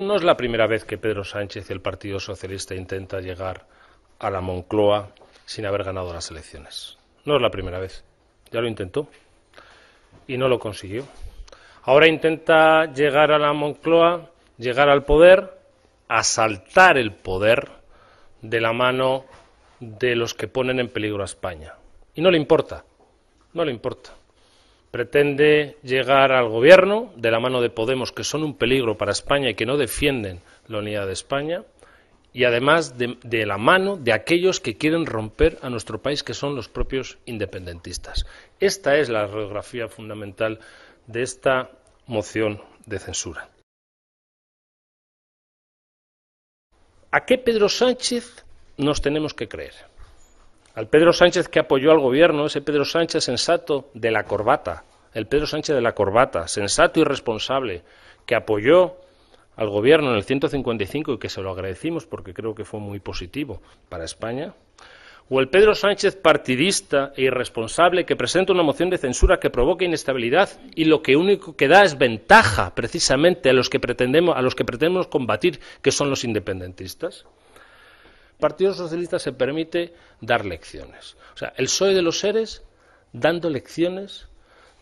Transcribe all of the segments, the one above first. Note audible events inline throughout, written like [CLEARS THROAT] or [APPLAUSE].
No es la primera vez que Pedro Sánchez y el Partido Socialista intenta llegar a la Moncloa sin haber ganado las elecciones. No es la primera vez. Ya lo intentó y no lo consiguió. Ahora intenta llegar a la Moncloa, llegar al poder, asaltar el poder de la mano de los que ponen en peligro a España. Y no le importa, no le importa pretende llegar al gobierno de la mano de Podemos, que son un peligro para España y que no defienden la unidad de España, y además de, la mano de aquellos que quieren romper a nuestro país, que son los propios independentistas. Esta es la radiografía fundamental de esta moción de censura. ¿A qué Pedro Sánchez nos tenemos que creer? al Pedro Sánchez que apoyó al gobierno, ese Pedro Sánchez sensato de la corbata, el Pedro Sánchez de la corbata, sensato y responsable, que apoyó al gobierno en el 155 y que se lo agradecimos porque creo que fue muy positivo para España, o el Pedro Sánchez partidista e irresponsable que presenta una moción de censura que provoca inestabilidad y lo que único que da es ventaja precisamente a los que pretendemos, a los que pretendemos combatir, que son los independentistas. Partido Socialista se permite dar lecciones. O sea, el soy de los seres dando lecciones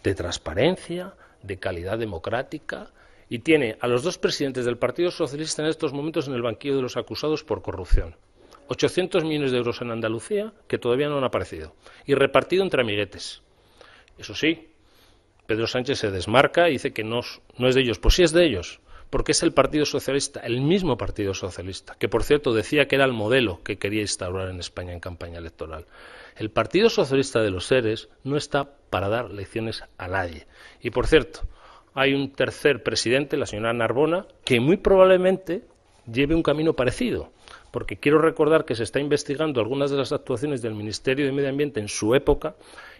de transparencia, de calidad democrática, y tiene a los dos presidentes del Partido Socialista en estos momentos en el banquillo de los acusados por corrupción. 800 millones de euros en Andalucía que todavía no han aparecido y repartido entre amiguetes. Eso sí, Pedro Sánchez se desmarca y dice que no, no es de ellos. Pues sí es de ellos, porque es el Partido Socialista, el mismo Partido Socialista, que por cierto decía que era el modelo que quería instaurar en España en campaña electoral. El Partido Socialista de los Seres no está para dar lecciones a nadie. Y por cierto, hay un tercer presidente, la señora Narbona, que muy probablemente lleve un camino parecido porque quiero recordar que se está investigando algunas de las actuaciones del Ministerio de Medio Ambiente en su época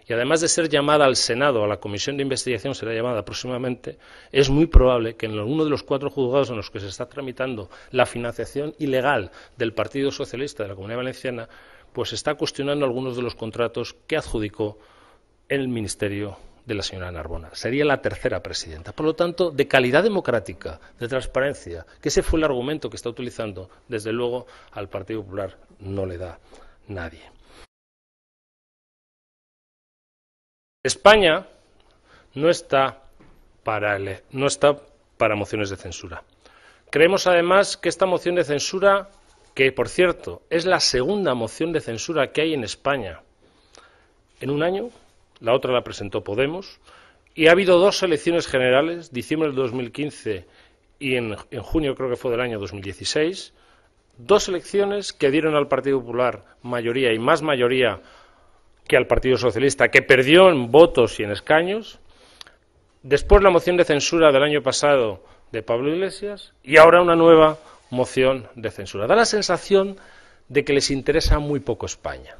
y además de ser llamada al Senado, a la Comisión de Investigación será llamada próximamente, es muy probable que en alguno de los cuatro juzgados en los que se está tramitando la financiación ilegal del Partido Socialista de la Comunidad Valenciana, pues está cuestionando algunos de los contratos que adjudicó el Ministerio de la señora Narbona. Sería la tercera presidenta. Por lo tanto, de calidad democrática, de transparencia, que ese fue el argumento que está utilizando, desde luego al Partido Popular no le da nadie. España no está para, e, no está para mociones de censura. Creemos además que esta moción de censura, que por cierto es la segunda moción de censura que hay en España en un año, la otra la presentó Podemos, y ha habido dos elecciones generales, diciembre del 2015 y en, en junio creo que fue del año 2016, dos elecciones que dieron al Partido Popular mayoría y más mayoría que al Partido Socialista, que perdió en votos y en escaños, después la moción de censura del año pasado de Pablo Iglesias y ahora una nueva moción de censura. Da la sensación de que les interesa muy poco España.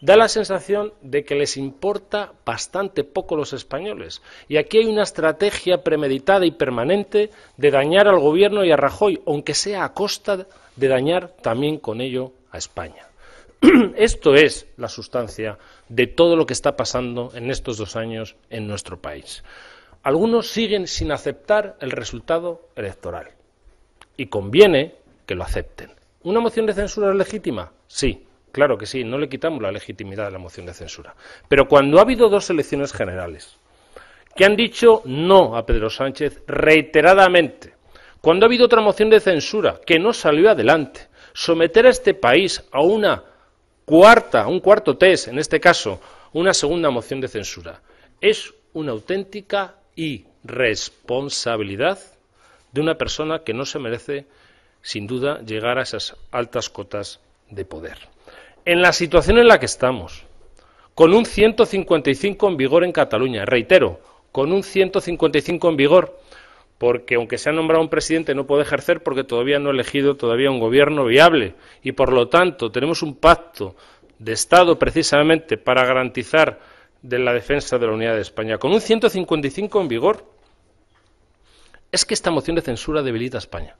Da la sensación de que les importa bastante poco los españoles. Y aquí hay una estrategia premeditada y permanente de dañar al gobierno y a Rajoy, aunque sea a costa de dañar también con ello a España. [CLEARS THROAT] Esto es la sustancia de todo lo que está pasando en estos dos años en nuestro país. Algunos siguen sin aceptar el resultado electoral y conviene que lo acepten. ¿Una moción de censura es legítima? Sí, claro que sí, no le quitamos la legitimidad de la moción de censura. Pero cuando ha habido dos elecciones generales que han dicho no a Pedro Sánchez reiteradamente, cuando ha habido otra moción de censura que no salió adelante, someter a este país a una cuarta, un cuarto test, en este caso, una segunda moción de censura. Es una auténtica irresponsabilidad de una persona que no se merece, sin duda, llegar a esas altas cotas de poder. En la situación en la que estamos, con un 155 en vigor en Cataluña, reitero, con un 155 en vigor, porque aunque se ha nombrado un presidente no puede ejercer porque todavía no ha elegido todavía un gobierno viable y por lo tanto tenemos un pacto de Estado precisamente para garantizar de la defensa de la unidad de España con un 155 en vigor. Es que esta moción de censura debilita a España.